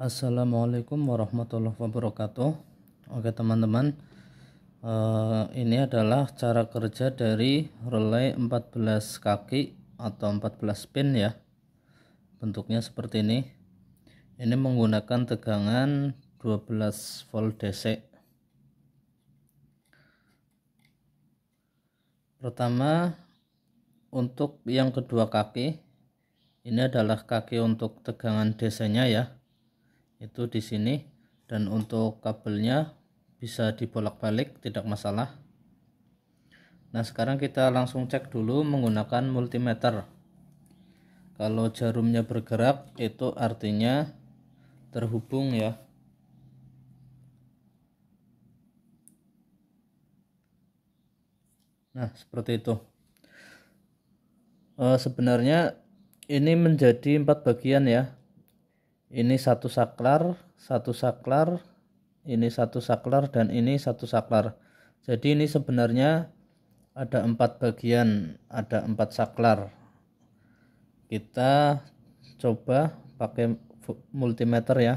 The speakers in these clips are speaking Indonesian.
Assalamualaikum warahmatullahi wabarakatuh Oke teman-teman uh, Ini adalah cara kerja dari relay 14 kaki atau 14 pin ya Bentuknya seperti ini Ini menggunakan tegangan 12 volt DC Pertama untuk yang kedua kaki ini adalah kaki untuk tegangan DC nya ya itu di sini dan untuk kabelnya bisa dibolak-balik tidak masalah nah sekarang kita langsung cek dulu menggunakan multimeter kalau jarumnya bergerak itu artinya terhubung ya Nah, seperti itu. E, sebenarnya ini menjadi empat bagian ya ini satu saklar satu saklar ini satu saklar dan ini satu saklar jadi ini sebenarnya ada empat bagian ada empat saklar kita coba pakai multimeter ya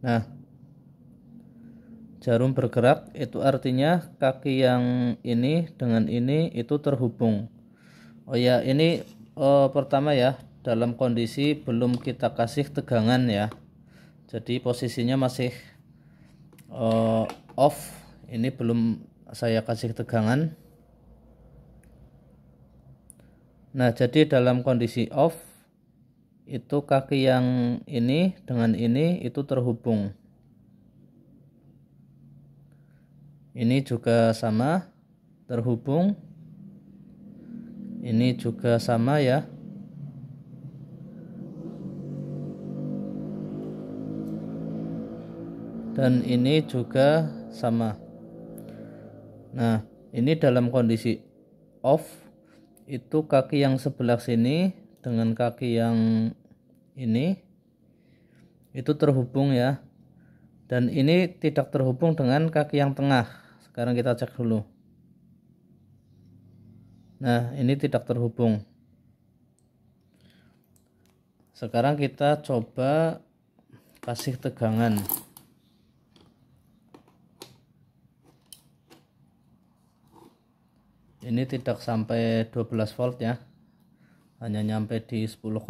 nah jarum bergerak itu artinya kaki yang ini dengan ini itu terhubung oh ya ini eh, pertama ya dalam kondisi belum kita kasih tegangan ya jadi posisinya masih uh, off ini belum saya kasih tegangan nah jadi dalam kondisi off itu kaki yang ini dengan ini itu terhubung ini juga sama terhubung ini juga sama ya dan ini juga sama nah ini dalam kondisi off itu kaki yang sebelah sini dengan kaki yang ini itu terhubung ya dan ini tidak terhubung dengan kaki yang tengah sekarang kita cek dulu nah ini tidak terhubung sekarang kita coba kasih tegangan ini tidak sampai 12 volt ya hanya nyampe di 10,5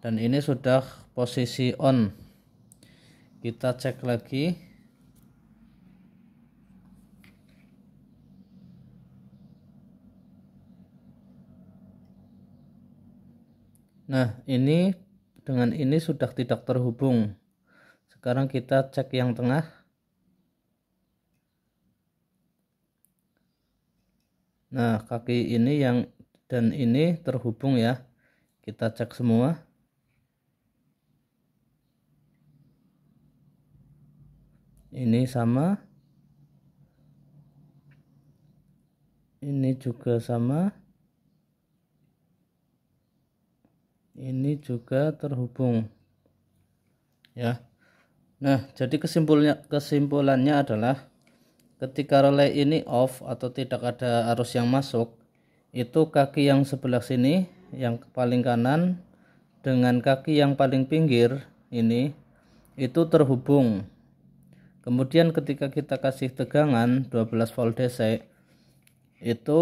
dan ini sudah posisi on kita cek lagi nah ini dengan ini sudah tidak terhubung sekarang kita cek yang tengah Nah, kaki ini yang dan ini terhubung ya. Kita cek semua. Ini sama. Ini juga sama. Ini juga terhubung. Ya. Nah, jadi kesimpulannya kesimpulannya adalah ketika relay ini off atau tidak ada arus yang masuk itu kaki yang sebelah sini yang paling kanan dengan kaki yang paling pinggir ini itu terhubung kemudian ketika kita kasih tegangan 12 volt DC itu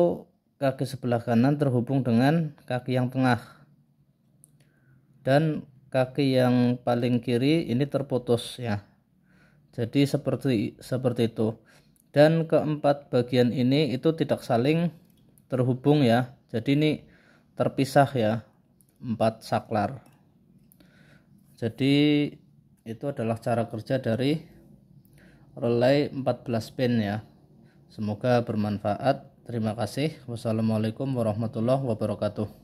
kaki sebelah kanan terhubung dengan kaki yang tengah dan kaki yang paling kiri ini terputus ya jadi seperti seperti itu dan keempat bagian ini itu tidak saling terhubung ya jadi ini terpisah ya empat saklar jadi itu adalah cara kerja dari relay 14 pin ya semoga bermanfaat terima kasih wassalamualaikum warahmatullahi wabarakatuh